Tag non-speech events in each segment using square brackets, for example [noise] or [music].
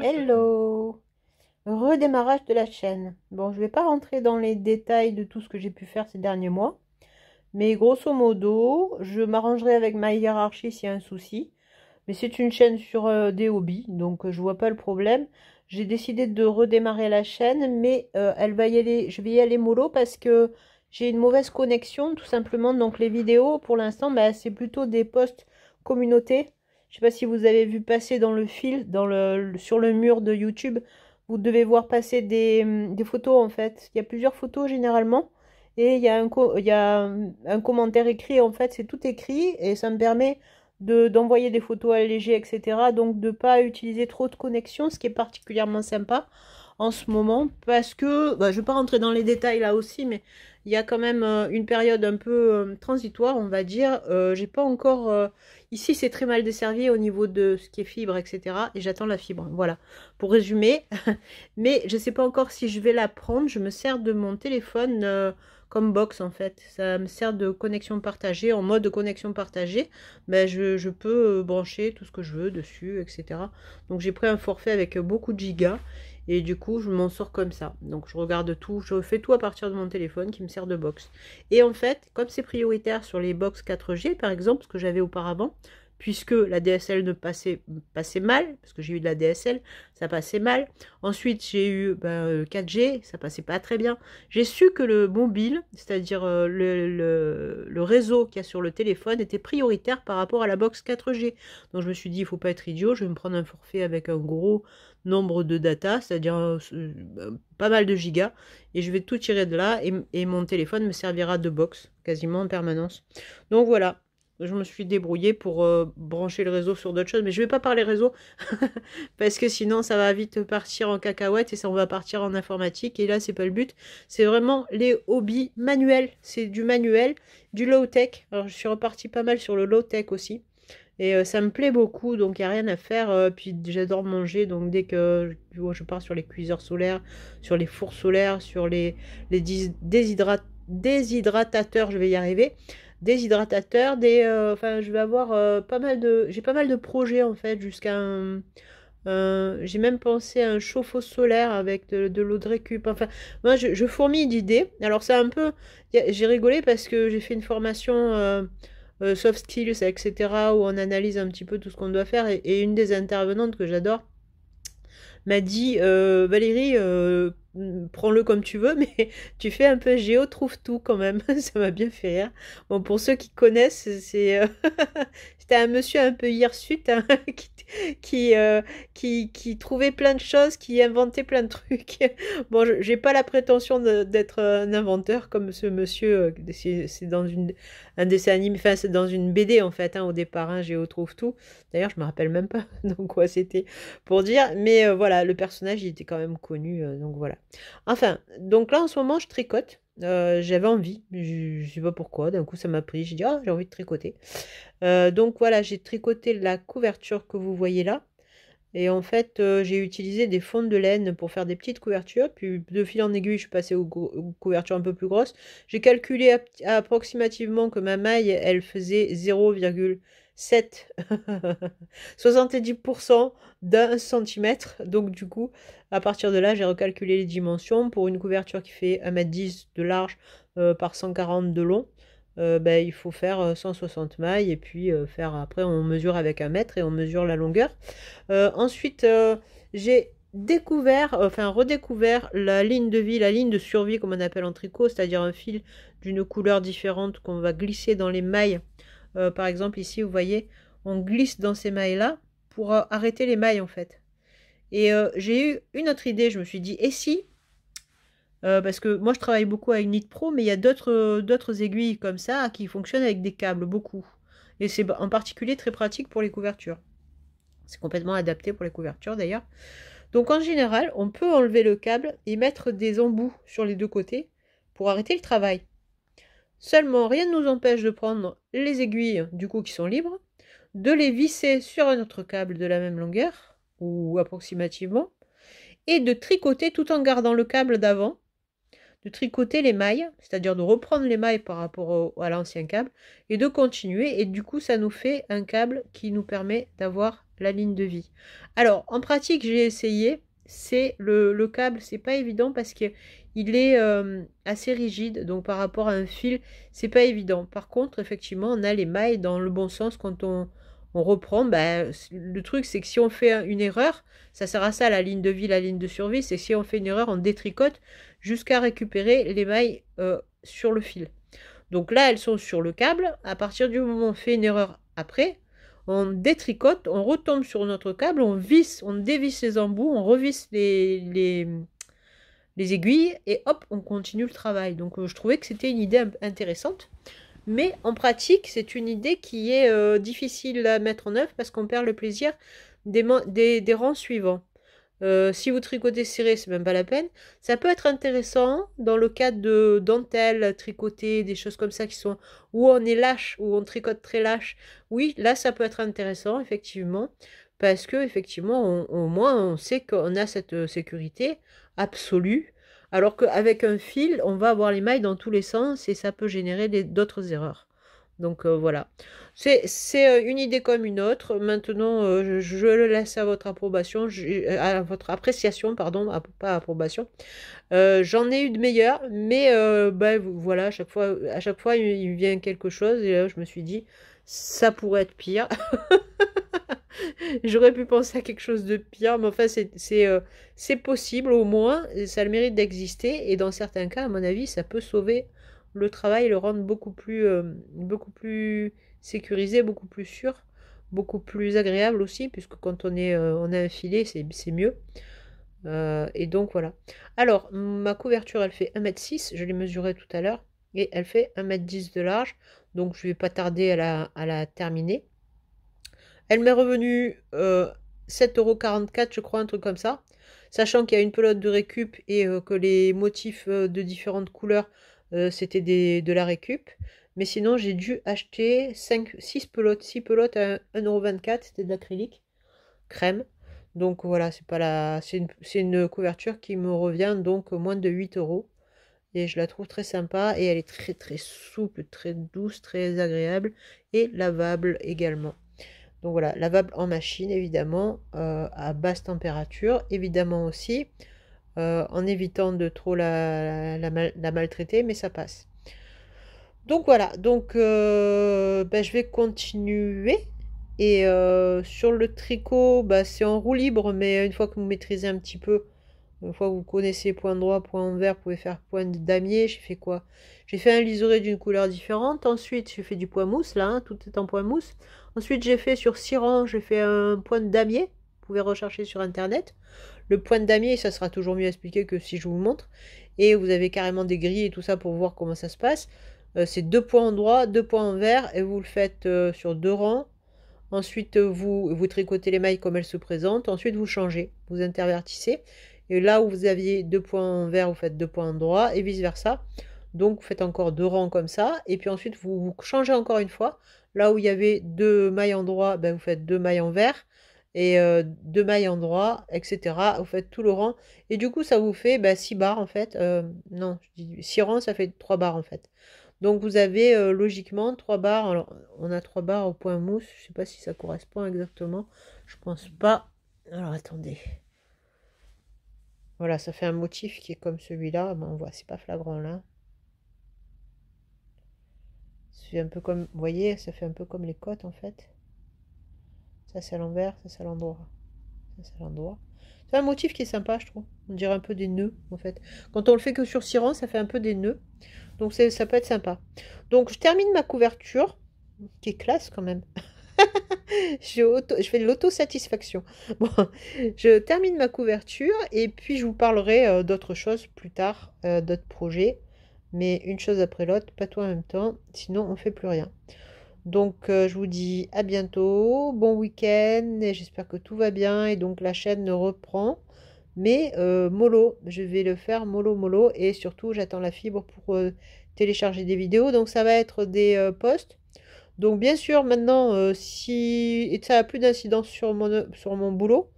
Hello Redémarrage de la chaîne. Bon, je ne vais pas rentrer dans les détails de tout ce que j'ai pu faire ces derniers mois, mais grosso modo, je m'arrangerai avec ma hiérarchie s'il y a un souci. Mais c'est une chaîne sur euh, des hobbies, donc je euh, je vois pas le problème. J'ai décidé de redémarrer la chaîne, mais euh, elle va y aller, je vais y aller mollo parce que j'ai une mauvaise connexion tout simplement. Donc les vidéos pour l'instant, bah, c'est plutôt des posts communautés. Je sais pas si vous avez vu passer dans le fil, dans le, sur le mur de YouTube, vous devez voir passer des, des photos en fait. Il y a plusieurs photos généralement. Et il y, a un, il a un commentaire écrit, en fait, c'est tout écrit, et ça me permet d'envoyer des photos allégées, etc. Donc de ne pas utiliser trop de connexion, ce qui est particulièrement sympa en ce moment parce que, bah, je ne vais pas rentrer dans les détails là aussi, mais il y a quand même euh, une période un peu euh, transitoire, on va dire. Euh, j'ai pas encore. ici, c'est très mal desservi au niveau de ce qui est fibre, etc. Et j'attends la fibre. Voilà. Pour résumer. [laughs] Mais je ne sais pas encore si je vais la prendre. Je me sers de mon téléphone comme box, en fait. Ça me sert de connexion partagée. En mode connexion partagée, ben, je, je peux brancher tout ce que je veux dessus, etc. Donc, j'ai pris un forfait avec beaucoup de gigas. Et du coup, je m'en sors comme ça. Donc, je regarde tout, je fais tout à partir de mon téléphone qui me sert de box. Et en fait, comme c'est prioritaire sur les box 4G, par exemple, ce que j'avais auparavant, puisque la DSL ne passait, passait mal, parce que j'ai eu de la DSL, ça passait mal. Ensuite, j'ai eu 4G, ben, euh, ça passait pas très bien. J'ai su que le mobile, c'est-à-dire euh, le, réseau qu'il y a sur le téléphone, était prioritaire par rapport à la box 4G. Donc je me suis dit, il faut pas être idiot, je vais me prendre un forfait avec un gros nombre de data, c'est-à-dire euh, pas mal de gigas, et je vais tout tirer de là, et, et mon téléphone me servira de box quasiment en permanence. Donc voilà, je me suis débrouillée pour euh, brancher le réseau sur d'autres choses, mais je ne vais pas parler réseau [laughs] parce que sinon ça va vite partir en cacahuète et ça on va partir en informatique et là c'est pas le but. C'est vraiment les hobbies manuels, c'est du manuel, du low tech. Alors je suis repartie pas mal sur le low tech aussi et euh, ça me plaît beaucoup donc il n'y a rien à faire. Euh, puis j'adore manger donc dès que je, pars sur les cuiseurs solaires, sur les fours solaires, sur les les déshydratateurs, je vais y arriver des hydratateurs, des... Euh, enfin, je vais avoir euh, pas mal de... J'ai pas mal de projets, en fait, jusqu'à euh, j'ai même pensé à un chauffe-eau solaire avec de, l'eau de récup. Enfin, moi, je, je fourmille d'idées. Alors, c'est un peu. J'ai rigolé parce que j'ai fait une formation soft skills, etc., où on analyse un petit peu tout ce qu'on doit faire. Et, et, une des intervenantes que j'adore m'a dit Valérie, Hum, prends-le comme tu veux, [laughs] mais tu fais un peu géo, trouve tout quand même. [laughs] Ça m'a bien fait rire. Bon, pour ceux qui connaissent, c'est euh, [laughs] c'était un monsieur un peu hirsute hein, qui, qui, euh, qui, qui, trouvait plein de choses, qui inventait plein de trucs. Bon, j'ai pas la prétention d'être un inventeur comme ce monsieur. Euh, c'est dans une, un dessin animé, enfin, c'est dans une BD en fait, hein, au départ, un hein, géo, trouve tout. D'ailleurs, je me rappelle même pas dans quoi c'était pour dire, mais voilà, le personnage il était quand même connu, donc voilà. Enfin, donc là en ce moment, je tricote. Euh, j'avais envie, je, sais pas pourquoi, d'un coup ça m'a pris, j'ai dit ah j'ai envie de tricoter. Euh, donc voilà, j'ai tricoté la couverture que vous voyez là. Et en fait, euh, j'ai utilisé des fonds de laine pour faire des petites couvertures. Puis de fil en aiguille, je suis passée aux, couvertures un peu plus grosses. J'ai calculé approximativement que ma maille, elle faisait 0, 7, 70% [laughs] d'un centimètre. Donc du coup, à partir de là, j'ai recalculé les dimensions. Pour une couverture qui fait 1m10 de large euh, par 140 de long, euh, ben, il faut faire 160 euh, mailles et puis faire après on mesure avec un mètre et on mesure la longueur. ensuite, j'ai découvert, enfin redécouvert la ligne de vie, la ligne de survie comme on appelle en tricot, c'est-à-dire un fil d'une couleur différente qu'on va glisser dans les mailles euh, par exemple, ici, vous voyez, on glisse dans ces mailles-là pour euh, arrêter les mailles, en fait. Et euh, j'ai eu une autre idée, je me suis dit, et si Parce que moi, je travaille beaucoup avec Knit Pro, mais il y a d'autres aiguilles comme ça qui fonctionnent avec des câbles, beaucoup. Et c'est en particulier très pratique pour les couvertures. C'est complètement adapté pour les couvertures, d'ailleurs. Donc, en général, on peut enlever le câble et mettre des embouts sur les deux côtés pour arrêter le travail. Seulement, rien ne nous empêche de prendre les aiguilles du coup qui sont libres, de les visser sur un autre câble de la même longueur, ou approximativement, et de tricoter tout en gardant le câble d'avant, de tricoter les mailles, c'est-à-dire de reprendre les mailles par rapport à l'ancien câble, et de continuer, et du coup ça nous fait un câble qui nous permet d'avoir la ligne de vie. Alors, en pratique, j'ai essayé, c'est le, câble, c'est pas évident parce qu'il est euh, assez rigide, donc par rapport à un fil, c'est pas évident. Par contre, effectivement, on a les mailles dans le bon sens quand on, reprend. Ben, le truc, c'est que si on fait une erreur, ça sert à ça la ligne de vie, la ligne de survie, c'est si on fait une erreur, on détricote jusqu'à récupérer les mailles euh, sur le fil. Donc là, elles sont sur le câble. À partir du moment où on fait une erreur après, on détricote, on retombe sur notre câble, on visse, on dévisse les embouts, on revisse les, les, aiguilles et hop, on continue le travail. Donc euh, je trouvais que c'était une idée intéressante. Mais en pratique, c'est une idée qui est euh, difficile à mettre en œuvre parce qu'on perd le plaisir des rangs suivants. Euh, si vous tricotez serré, c'est même pas la peine. Ça peut être intéressant dans le cadre de dentelles tricoter, des choses comme ça qui sont où on est lâche, ou on tricote très lâche. Oui, là ça peut être intéressant effectivement parce que effectivement au moins on sait qu'on a cette euh, sécurité absolue. Alors qu'avec un fil, on va avoir les mailles dans tous les sens et ça peut générer d'autres erreurs. Donc euh, voilà, c'est euh, une idée comme une autre. Maintenant, euh, je, le laisse à votre approbation, à votre appréciation, pardon, pas approbation. J'en ai eu de meilleures, mais ben, voilà, à chaque fois, à chaque fois, il, vient quelque chose et là, je me suis dit, ça pourrait être pire. [laughs] J'aurais pu penser à quelque chose de pire, mais enfin, c'est possible au moins, ça a le mérite d'exister et dans certains cas, à mon avis, ça peut sauver le travail le rend beaucoup plus, euh, beaucoup plus sécurisé, beaucoup plus sûr, beaucoup plus agréable aussi, puisque quand on, est, euh, on a un filet, c'est mieux. Euh, et donc voilà. Alors, ma couverture, elle fait 1m6, je l'ai mesurée tout à l'heure, et elle fait 1m10 de large, donc je ne vais pas tarder à la, à la terminer. Elle m'est revenue 7,44€, je crois, un truc comme ça. Sachant qu'il y a une pelote de récup et que les motifs de différentes couleurs euh, c'était de la récup. Mais sinon, j'ai dû acheter 5, 6 pelotes. 6 pelotes à 1,24€, c'était de l'acrylique crème. Donc voilà, c'est pas la... c'est une, couverture qui me revient donc moins de 8 euros. Et je la trouve très sympa et elle est très très souple, très douce, très agréable et lavable également. Donc voilà, lavable en machine évidemment, euh, à basse température évidemment aussi. Euh, en évitant de trop la, maltraiter, mais ça passe. Donc voilà, donc euh, ben, je vais continuer. Et euh, sur le tricot, ben, c'est en roue libre, mais une fois que vous maîtrisez un petit peu, une fois que vous connaissez point droit, point vert, vous pouvez faire point de damier. J'ai fait quoi J'ai fait un liseré d'une couleur différente. Ensuite, j'ai fait du point mousse, là, hein, tout est en point mousse. Ensuite, j'ai fait sur rangs, j'ai fait un point de damier. Vous pouvez rechercher sur internet. Le point de damier, ça sera toujours mieux expliqué que si je vous montre. Et vous avez carrément des grilles et tout ça pour voir comment ça se passe. Euh, c'est deux points en droit, deux points en vert, et vous le faites euh, sur deux rangs. Ensuite, vous, vous tricotez les mailles comme elles se présentent. Ensuite, vous changez, vous intervertissez. Et là où vous aviez deux points en vert, vous faites deux points en droit, et vice-versa. Donc, vous faites encore deux rangs comme ça. Et puis ensuite, vous, changez encore une fois. Là où il y avait deux mailles en droit, ben, vous faites deux mailles en vert et euh, deux mailles en droit, etc. Vous faites tout le rang. Et du coup, ça vous fait bah, 6 barres en fait. Euh, non, 6 rangs, ça fait 3 barres en fait. Donc vous avez euh, logiquement 3 barres. on a 3 barres au point mousse. Je ne sais pas si ça correspond exactement. Je pense pas. Alors attendez. Voilà, ça fait un motif qui est comme celui-là. on voit, c'est pas flagrant là. C'est un peu comme, vous voyez, ça fait un peu comme les côtes en fait. Ça, c'est à l'envers, ça, c'est à l'endroit. Ça, c'est l'endroit. C'est un motif qui est sympa, je trouve. On dirait un peu des nœuds, en fait. Quand on le fait que sur rangs, ça fait un peu des nœuds. Donc, ça peut être sympa. Donc, je termine ma couverture, qui est classe quand même. [laughs] je, fais de l'autosatisfaction. [laughs] Bon, je termine ma couverture et puis je vous parlerai euh, d'autres choses plus tard, euh, d'autres projets. Mais une chose après l'autre, pas tout en même temps, sinon on ne fait plus rien. Donc euh, je vous dis à bientôt, bon week-end et j'espère que tout va bien et donc la chaîne ne reprend. Mais euh, mollo, je vais le faire mollo mollo et surtout j'attends la fibre pour euh, télécharger des vidéos. Donc ça va être des posts. Donc bien sûr maintenant si ça n'a plus d'incidence sur mon, sur mon boulot.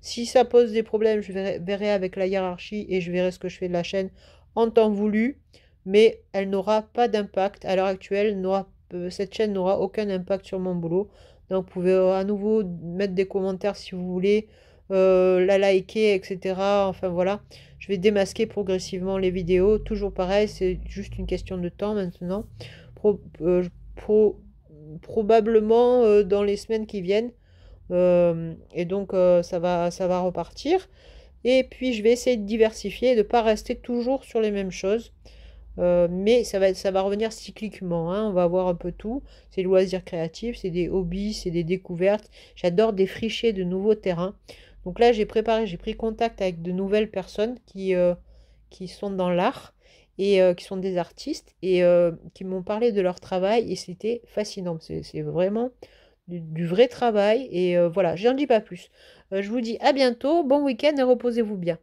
Si ça pose des problèmes, je verrai, avec la hiérarchie et je verrai ce que je fais de la chaîne en temps voulu mais elle n'aura pas d'impact à l'heure actuelle, n'aura euh, cette chaîne n'aura aucun impact sur mon boulot. Donc vous pouvez euh, à nouveau mettre des commentaires si vous voulez, euh, la liker, etc. Enfin voilà, je vais démasquer progressivement les vidéos. Toujours pareil, c'est juste une question de temps maintenant. probablement dans les semaines qui viennent. et donc ça, va, ça va repartir. Et puis je vais essayer de diversifier et de ne pas rester toujours sur les mêmes choses. Euh, mais ça va, ça va revenir cycliquement. Hein. On va voir un peu tout. C'est loisirs créatifs, c'est des hobbies, c'est des découvertes. J'adore défricher de nouveaux terrains. Donc là, j'ai préparé, j'ai pris contact avec de nouvelles personnes qui, euh, qui sont dans l'art et euh, qui sont des artistes et qui m'ont parlé de leur travail et c'était fascinant. C'est vraiment du, du, vrai travail et voilà, je n'en dis pas plus. je vous dis à bientôt, bon week-end et reposez-vous bien.